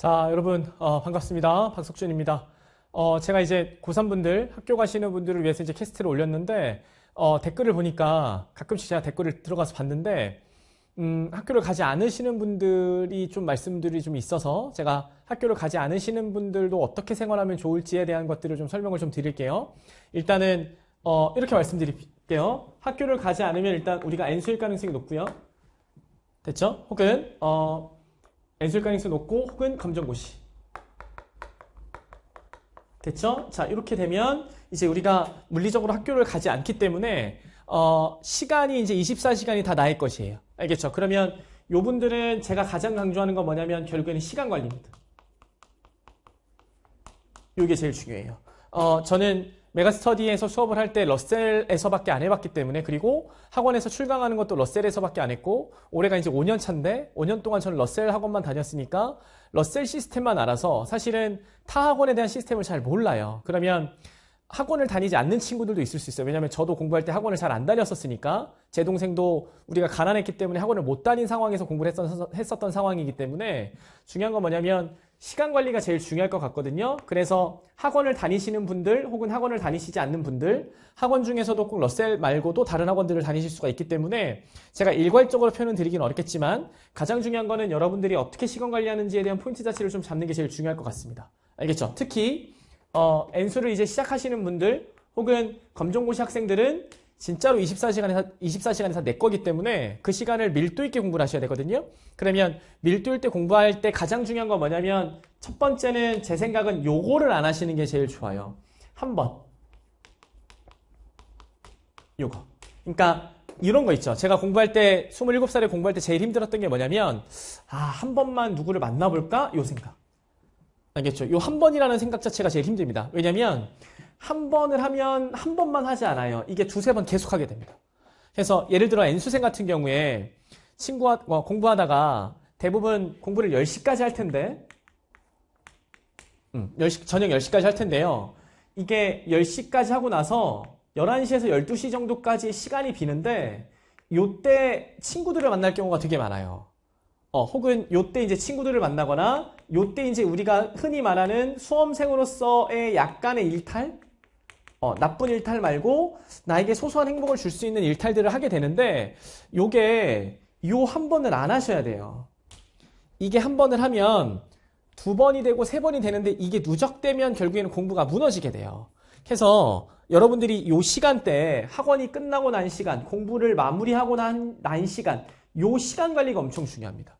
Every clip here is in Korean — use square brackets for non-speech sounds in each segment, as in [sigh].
자, 여러분, 어, 반갑습니다. 박석준입니다. 어, 제가 이제 고3분들, 학교 가시는 분들을 위해서 이제 캐스트를 올렸는데, 어, 댓글을 보니까 가끔씩 제가 댓글을 들어가서 봤는데, 음, 학교를 가지 않으시는 분들이 좀 말씀들이 좀 있어서 제가 학교를 가지 않으시는 분들도 어떻게 생활하면 좋을지에 대한 것들을 좀 설명을 좀 드릴게요. 일단은, 어, 이렇게 말씀드릴게요. 학교를 가지 않으면 일단 우리가 N수일 가능성이 높고요. 됐죠? 혹은, 어, 연술 가능성 높고 혹은 감정고시 됐죠? 자 이렇게 되면 이제 우리가 물리적으로 학교를 가지 않기 때문에 어, 시간이 이제 24시간이 다 나의 것이에요 알겠죠? 그러면 요분들은 제가 가장 강조하는 건 뭐냐면 결국에는 시간 관리입니다 이게 제일 중요해요 어, 저는 메가스터디에서 수업을 할 때 러셀에서밖에 안 해봤기 때문에 그리고 학원에서 출강하는 것도 러셀에서밖에 안 했고 올해가 이제 5년 차인데 5년 동안 저는 러셀 학원만 다녔으니까 러셀 시스템만 알아서 사실은 타 학원에 대한 시스템을 잘 몰라요. 그러면 학원을 다니지 않는 친구들도 있을 수 있어요. 왜냐하면 저도 공부할 때 학원을 잘 안 다녔었으니까 제 동생도 우리가 가난했기 때문에 학원을 못 다닌 상황에서 공부를 했었던, 했었던 상황이기 때문에 중요한 건 뭐냐면 시간 관리가 제일 중요할 것 같거든요. 그래서 학원을 다니시는 분들 혹은 학원을 다니시지 않는 분들 학원 중에서도 꼭 러셀 말고도 다른 학원들을 다니실 수가 있기 때문에 제가 일괄적으로 표현을 드리긴 어렵겠지만 가장 중요한 거는 여러분들이 어떻게 시간 관리하는지에 대한 포인트 자체를 좀 잡는 게 제일 중요할 것 같습니다. 알겠죠? 특히 어, 엔수를 이제 시작하시는 분들 혹은 검정고시 학생들은 진짜로 24시간에서 24시간에서 내 거기 때문에 그 시간을 밀도 있게 공부를 하셔야 되거든요. 그러면 밀도일 때 공부할 때 가장 중요한 건 뭐냐면 첫 번째는 제 생각은 요거를 안 하시는 게 제일 좋아요. 한번 요거. 그러니까 이런 거 있죠. 제가 공부할 때 27살에 공부할 때 제일 힘들었던 게 뭐냐면 아, 한 번만 누구를 만나 볼까? 요 생각. 알겠죠? 요 한 번이라는 생각 자체가 제일 힘듭니다. 왜냐면 한 번을 하면 한 번만 하지 않아요. 이게 두세 번 계속하게 됩니다. 그래서 예를 들어 N수생 같은 경우에 친구와 어, 공부하다가 대부분 공부를 10시까지 할 텐데 음, 10시, 저녁 10시까지 할 텐데요. 이게 10시까지 하고 나서 11시에서 12시 정도까지 시간이 비는데 요때 친구들을 만날 경우가 되게 많아요. 어, 혹은 요때 이제 친구들을 만나거나 요때 이제 우리가 흔히 말하는 수험생으로서의 약간의 일탈? 어, 나쁜 일탈 말고 나에게 소소한 행복을 줄 수 있는 일탈들을 하게 되는데 요게 요 한 번을 안 하셔야 돼요. 이게 한 번을 하면 두 번이 되고 세 번이 되는데 이게 누적되면 결국에는 공부가 무너지게 돼요. 그래서 여러분들이 요 시간대 학원이 끝나고 난 시간, 공부를 마무리하고 난, 난 시간, 요 시간 관리가 엄청 중요합니다.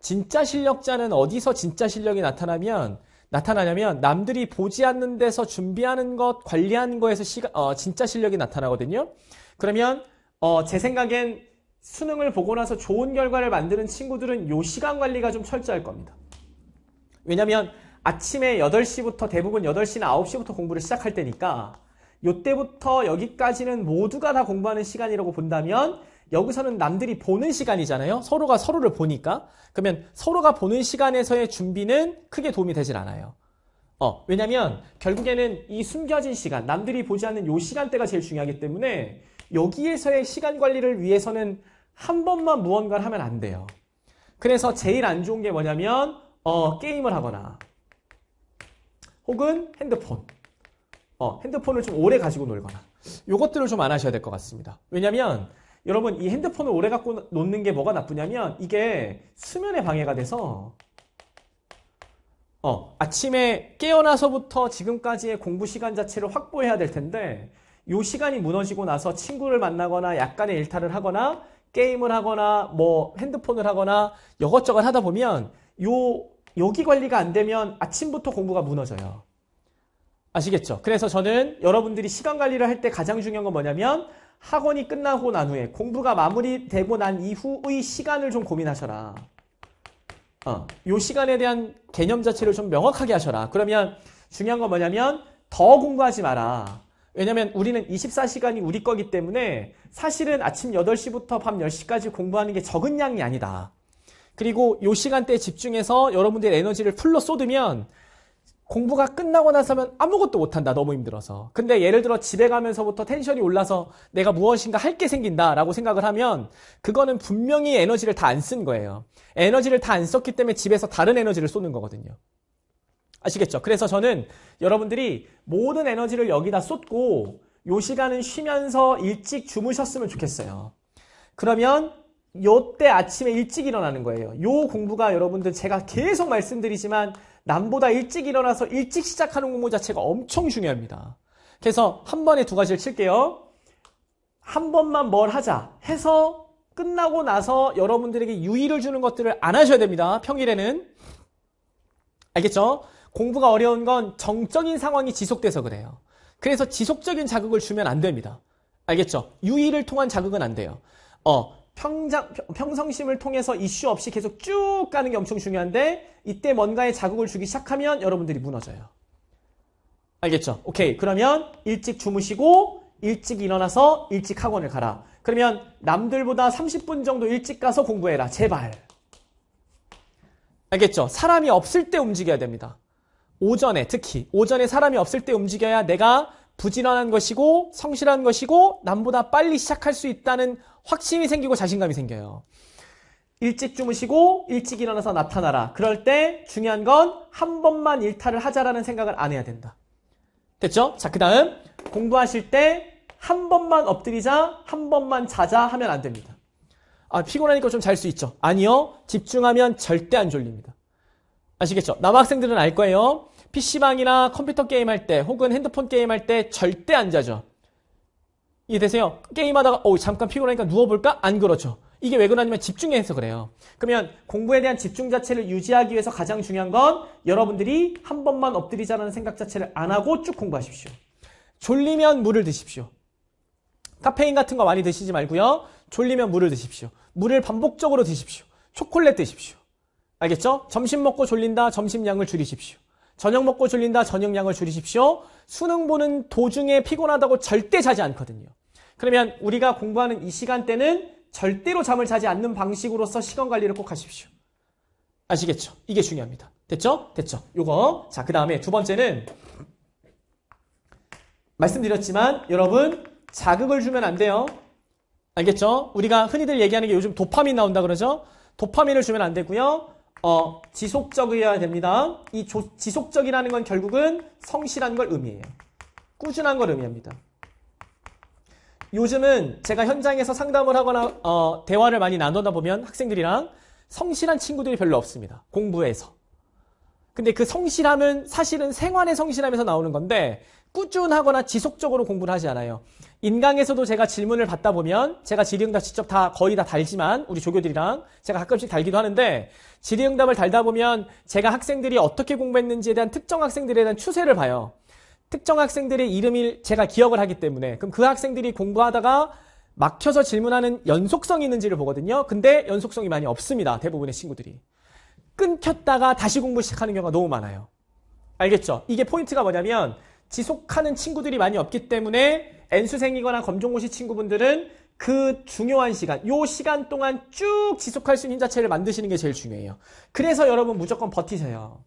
진짜 실력자는 어디서 진짜 실력이 나타나면 나타나냐면 남들이 보지 않는 데서 준비하는 것, 관리하는 거에서 시가, 어, 진짜 실력이 나타나거든요. 그러면 어, 제 생각엔 수능을 보고 나서 좋은 결과를 만드는 친구들은 요 시간 관리가 좀 철저할 겁니다. 왜냐면 아침에 8시부터 대부분 8시나 9시부터 공부를 시작할 때니까 요때부터 여기까지는 모두가 다 공부하는 시간이라고 본다면 여기서는 남들이 보는 시간이잖아요. 서로가 서로를 보니까. 그러면 서로가 보는 시간에서의 준비는 크게 도움이 되질 않아요. 어, 왜냐면 결국에는 이 숨겨진 시간, 남들이 보지 않는 요 시간대가 제일 중요하기 때문에 여기에서의 시간 관리를 위해서는 한 번만 무언가를 하면 안 돼요. 그래서 제일 안 좋은 게 뭐냐면 어, 게임을 하거나 혹은 핸드폰 어, 핸드폰을 좀 오래 가지고 놀거나 이것들을 좀 안 하셔야 될 것 같습니다. 왜냐면 하 여러분 이 핸드폰을 오래 갖고 놓는 게 뭐가 나쁘냐면 이게 수면에 방해가 돼서 어, 아침에 깨어나서부터 지금까지의 공부 시간 자체를 확보해야 될 텐데 요 시간이 무너지고 나서 친구를 만나거나 약간의 일탈을 하거나 게임을 하거나 뭐 핸드폰을 하거나 이것저것 하다 보면 요 여기 관리가 안 되면 아침부터 공부가 무너져요. 아시겠죠? 그래서 저는 여러분들이 시간 관리를 할 때 가장 중요한 건 뭐냐면 학원이 끝나고 난 후에 공부가 마무리되고 난 이후의 시간을 좀 고민하셔라. 어, 요 시간에 대한 개념 자체를 좀 명확하게 하셔라. 그러면 중요한 건 뭐냐면 더 공부하지 마라. 왜냐면 우리는 24시간이 우리 거기 때문에 사실은 아침 8시부터 밤 10시까지 공부하는 게 적은 양이 아니다. 그리고 이 시간대에 집중해서 여러분들의 에너지를 풀로 쏟으면 공부가 끝나고 나서면 아무것도 못한다. 너무 힘들어서. 근데 예를 들어 집에 가면서부터 텐션이 올라서 내가 무엇인가 할 게 생긴다라고 생각을 하면 그거는 분명히 에너지를 다 안 쓴 거예요. 에너지를 다 안 썼기 때문에 집에서 다른 에너지를 쏟는 거거든요. 아시겠죠? 그래서 저는 여러분들이 모든 에너지를 여기다 쏟고 요 시간은 쉬면서 일찍 주무셨으면 좋겠어요. 그러면 요때 아침에 일찍 일어나는 거예요. 요 공부가 여러분들 제가 계속 말씀드리지만 남보다 일찍 일어나서 일찍 시작하는 공부 자체가 엄청 중요합니다. 그래서 한 번에 두 가지를 칠게요. 한 번만 뭘 하자 해서 끝나고 나서 여러분들에게 유의를 주는 것들을 안 하셔야 됩니다. 평일에는. 알겠죠? 공부가 어려운 건 정적인 상황이 지속돼서 그래요. 그래서 지속적인 자극을 주면 안 됩니다. 알겠죠? 유의를 통한 자극은 안 돼요. 어, 평장, 평성심을 통해서 이슈 없이 계속 쭉 가는 게 엄청 중요한데 이때 뭔가에 자극을 주기 시작하면 여러분들이 무너져요. 알겠죠? 오케이. 그러면 일찍 주무시고 일찍 일어나서 일찍 학원을 가라. 그러면 남들보다 30분 정도 일찍 가서 공부해라. 제발. 알겠죠? 사람이 없을 때 움직여야 됩니다. 오전에 특히 오전에 사람이 없을 때 움직여야 내가 부지런한 것이고 성실한 것이고 남보다 빨리 시작할 수 있다는 확신이 생기고 자신감이 생겨요. 일찍 주무시고 일찍 일어나서 나타나라. 그럴 때 중요한 건 한 번만 일탈을 하자라는 생각을 안 해야 된다. 됐죠? 자, 그 다음 공부하실 때 한 번만 엎드리자, 한 번만 자자 하면 안 됩니다. 아, 피곤하니까 좀 잘 수 있죠. 아니요. 집중하면 절대 안 졸립니다. 아시겠죠? 남학생들은 알 거예요. PC방이나 컴퓨터 게임 할때 혹은 핸드폰 게임 할 때 절대 안 자죠. 이해되세요? 게임하다가 어 잠깐 피곤하니까 누워볼까? 안 그렇죠. 이게 왜 그러냐면 집중해서 그래요. 그러면 공부에 대한 집중 자체를 유지하기 위해서 가장 중요한 건 여러분들이 한 번만 엎드리자는 생각 자체를 안 하고 쭉 공부하십시오. 졸리면 물을 드십시오. 카페인 같은 거 많이 드시지 말고요. 졸리면 물을 드십시오. 물을 반복적으로 드십시오. 초콜릿 드십시오. 알겠죠? 점심 먹고 졸린다. 점심양을 줄이십시오. 저녁 먹고 졸린다 저녁량을 줄이십시오. 수능 보는 도중에 피곤하다고 절대 자지 않거든요. 그러면 우리가 공부하는 이 시간대는 절대로 잠을 자지 않는 방식으로서 시간 관리를 꼭 하십시오. 아시겠죠? 이게 중요합니다. 됐죠? 됐죠? 요거. 자, 그 다음에 두 번째는 말씀드렸지만 여러분 자극을 주면 안 돼요. 알겠죠? 우리가 흔히들 얘기하는 게 요즘 도파민 나온다 그러죠? 도파민을 주면 안 되고요. 어, 지속적이어야 됩니다. 이 조, 지속적이라는 건 결국은 성실한 걸 의미해요. 꾸준한 걸 의미합니다. 요즘은 제가 현장에서 상담을 하거나 어, 대화를 많이 나누다 보면 학생들이랑 성실한 친구들이 별로 없습니다. 공부에서. 근데 그 성실함은 사실은 생활의 성실함에서 나오는 건데 꾸준하거나 지속적으로 공부를 하지 않아요. 인강에서도 제가 질문을 받다 보면 제가 질의응답 직접 다 거의 다 달지만 우리 조교들이랑 제가 가끔씩 달기도 하는데 질의응답을 달다 보면 제가 학생들이 어떻게 공부했는지에 대한 특정 학생들에 대한 추세를 봐요. 특정 학생들의 이름을 제가 기억을 하기 때문에 그럼 그 학생들이 공부하다가 막혀서 질문하는 연속성이 있는지를 보거든요. 근데 연속성이 많이 없습니다. 대부분의 친구들이. 끊겼다가 다시 공부 시작하는 경우가 너무 많아요. 알겠죠? 이게 포인트가 뭐냐면 지속하는 친구들이 많이 없기 때문에 N수생이거나 검정고시 친구분들은 그 중요한 시간, 요 시간 동안 쭉 지속할 수 있는 자체를 만드시는 게 제일 중요해요. 그래서 여러분 무조건 버티세요.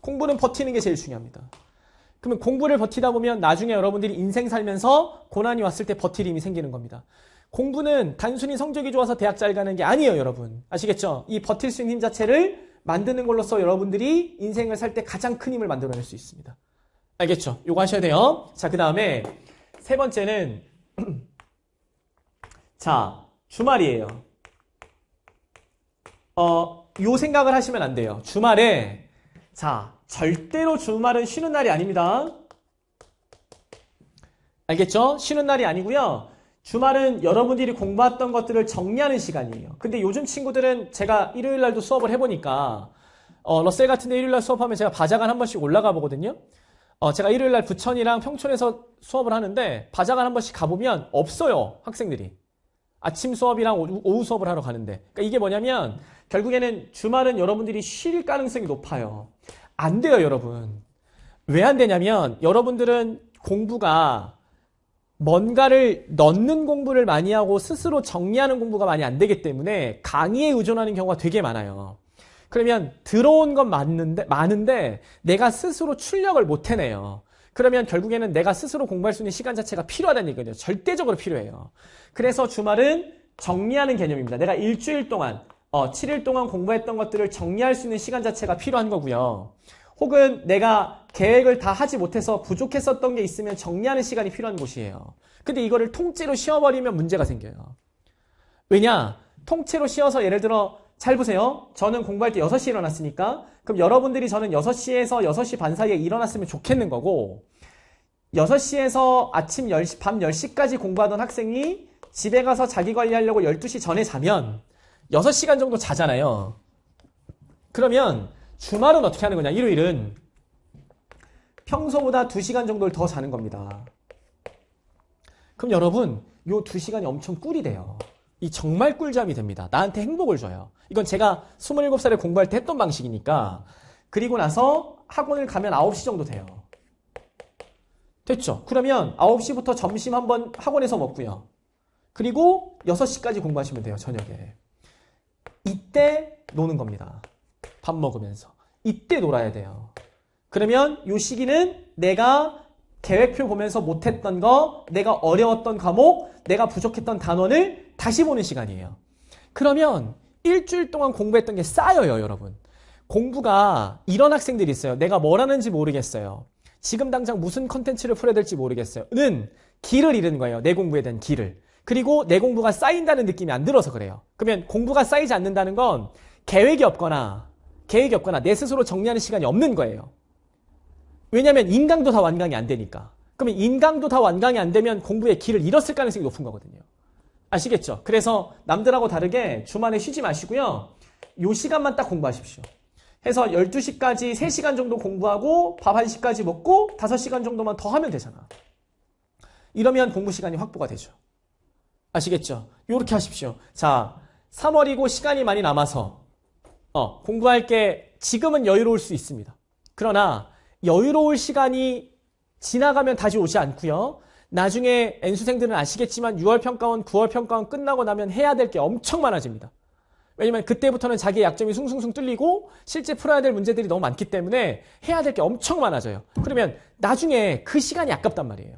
공부는 버티는 게 제일 중요합니다. 그러면 공부를 버티다 보면 나중에 여러분들이 인생 살면서 고난이 왔을 때 버틸 힘이 생기는 겁니다. 공부는 단순히 성적이 좋아서 대학 잘 가는 게 아니에요, 여러분. 아시겠죠? 이 버틸 수 있는 힘 자체를 만드는 걸로써 여러분들이 인생을 살 때 가장 큰 힘을 만들어낼 수 있습니다. 알겠죠? 요거 하셔야 돼요. 자, 그 다음에 세 번째는 [clears throat] 자, 주말이에요. 어, 요 생각을 하시면 안 돼요. 주말에 자, 절대로 주말은 쉬는 날이 아닙니다. 알겠죠? 쉬는 날이 아니고요. 주말은 여러분들이 공부했던 것들을 정리하는 시간이에요. 근데 요즘 친구들은 제가 일요일 날도 수업을 해보니까 어, 러셀 같은데 일요일 날 수업하면 제가 바자관한 번씩 올라가 보거든요. 어, 제가 일요일 날 부천이랑 평촌에서 수업을 하는데 바자관한 번씩 가보면 없어요 학생들이. 아침 수업이랑 오후 수업을 하러 가는데. 그러니까 이게 뭐냐면 결국에는 주말은 여러분들이 쉴 가능성이 높아요. 안 돼요 여러분. 왜 안 되냐면 여러분들은 공부가 뭔가를 넣는 공부를 많이 하고 스스로 정리하는 공부가 많이 안 되기 때문에 강의에 의존하는 경우가 되게 많아요. 그러면 들어온 건 맞는데, 많은데 내가 스스로 출력을 못 해내요. 그러면 결국에는 내가 스스로 공부할 수 있는 시간 자체가 필요하다는 얘기거든요. 절대적으로 필요해요. 그래서 주말은 정리하는 개념입니다. 내가 일주일 동안, 어, 7일 동안 공부했던 것들을 정리할 수 있는 시간 자체가 필요한 거고요. 혹은 내가 계획을 다 하지 못해서 부족했었던 게 있으면 정리하는 시간이 필요한 곳이에요. 근데 이거를 통째로 씌워버리면 문제가 생겨요. 왜냐? 통째로 씌워서 예를 들어 잘 보세요. 저는 공부할 때 6시에 일어났으니까 그럼 여러분들이 저는 6시에서 6시 반 사이에 일어났으면 좋겠는 거고 6시에서 아침 10시, 밤 10시까지 공부하던 학생이 집에 가서 자기 관리하려고 12시 전에 자면 6시간 정도 자잖아요. 그러면 주말은 어떻게 하는 거냐? 일요일은 평소보다 2시간 정도를 더 자는 겁니다. 그럼 여러분 이 2시간이 엄청 꿀이 돼요. 이 정말 꿀잠이 됩니다. 나한테 행복을 줘요. 이건 제가 27살에 공부할 때 했던 방식이니까 그리고 나서 학원을 가면 9시 정도 돼요. 됐죠? 그러면 9시부터 점심 한번 학원에서 먹고요. 그리고 6시까지 공부하시면 돼요. 저녁에. 이때 노는 겁니다. 밥 먹으면서. 이때 놀아야 돼요. 그러면 요 시기는 내가 계획표 보면서 못했던 거, 내가 어려웠던 과목, 내가 부족했던 단원을 다시 보는 시간이에요. 그러면 일주일 동안 공부했던 게 쌓여요, 여러분. 공부가 이런 학생들이 있어요. 내가 뭘 하는지 모르겠어요. 지금 당장 무슨 컨텐츠를 풀어야 될지 모르겠어요. 는 길을 잃은 거예요. 내 공부에 대한 길을. 그리고 내 공부가 쌓인다는 느낌이 안 들어서 그래요. 그러면 공부가 쌓이지 않는다는 건 계획이 없거나 계획이 없거나 내 스스로 정리하는 시간이 없는 거예요. 왜냐하면 인강도 다 완강이 안 되니까. 그러면 인강도 다 완강이 안 되면 공부의 길을 잃었을 가능성이 높은 거거든요. 아시겠죠? 그래서 남들하고 다르게 주말에 쉬지 마시고요. 요 시간만 딱 공부하십시오. 해서 12시까지 3시간 정도 공부하고 밥 1시까지 먹고 5시간 정도만 더 하면 되잖아. 이러면 공부 시간이 확보가 되죠. 아시겠죠? 요렇게 하십시오. 자, 3월이고 시간이 많이 남아서 어, 공부할 게 지금은 여유로울 수 있습니다. 그러나 여유로울 시간이 지나가면 다시 오지 않고요. 나중에 N수생들은 아시겠지만 6월 평가원, 9월 평가원 끝나고 나면 해야 될 게 엄청 많아집니다. 왜냐면 그때부터는 자기의 약점이 숭숭숭 뚫리고 실제 풀어야 될 문제들이 너무 많기 때문에 해야 될 게 엄청 많아져요. 그러면 나중에 그 시간이 아깝단 말이에요.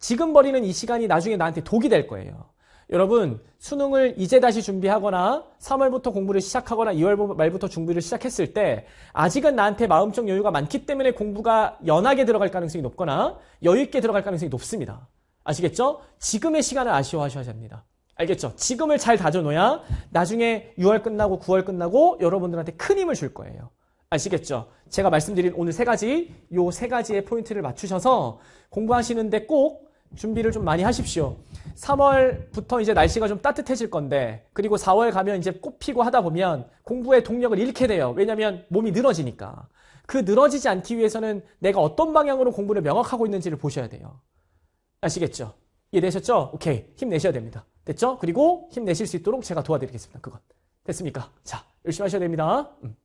지금 버리는 이 시간이 나중에 나한테 독이 될 거예요. 여러분 수능을 이제 다시 준비하거나 3월부터 공부를 시작하거나 2월 말부터 준비를 시작했을 때 아직은 나한테 마음적 여유가 많기 때문에 공부가 연하게 들어갈 가능성이 높거나 여유 있게 들어갈 가능성이 높습니다. 아시겠죠? 지금의 시간을 아쉬워하셔야 됩니다. 알겠죠? 지금을 잘 다져놓아야 나중에 6월 끝나고 9월 끝나고 여러분들한테 큰 힘을 줄 거예요. 아시겠죠? 제가 말씀드린 오늘 세 가지, 요 세 가지의 포인트를 맞추셔서 공부하시는데 꼭 준비를 좀 많이 하십시오. 3월부터 이제 날씨가 좀 따뜻해질 건데 그리고 4월 가면 이제 꽃 피고 하다 보면 공부의 동력을 잃게 돼요. 왜냐하면 몸이 늘어지니까. 그 늘어지지 않기 위해서는 내가 어떤 방향으로 공부를 명확하고 있는지를 보셔야 돼요. 아시겠죠? 이해되셨죠? 오케이. 힘내셔야 됩니다. 됐죠? 그리고 힘내실 수 있도록 제가 도와드리겠습니다. 그건. 됐습니까? 자, 열심히 하셔야 됩니다. 음.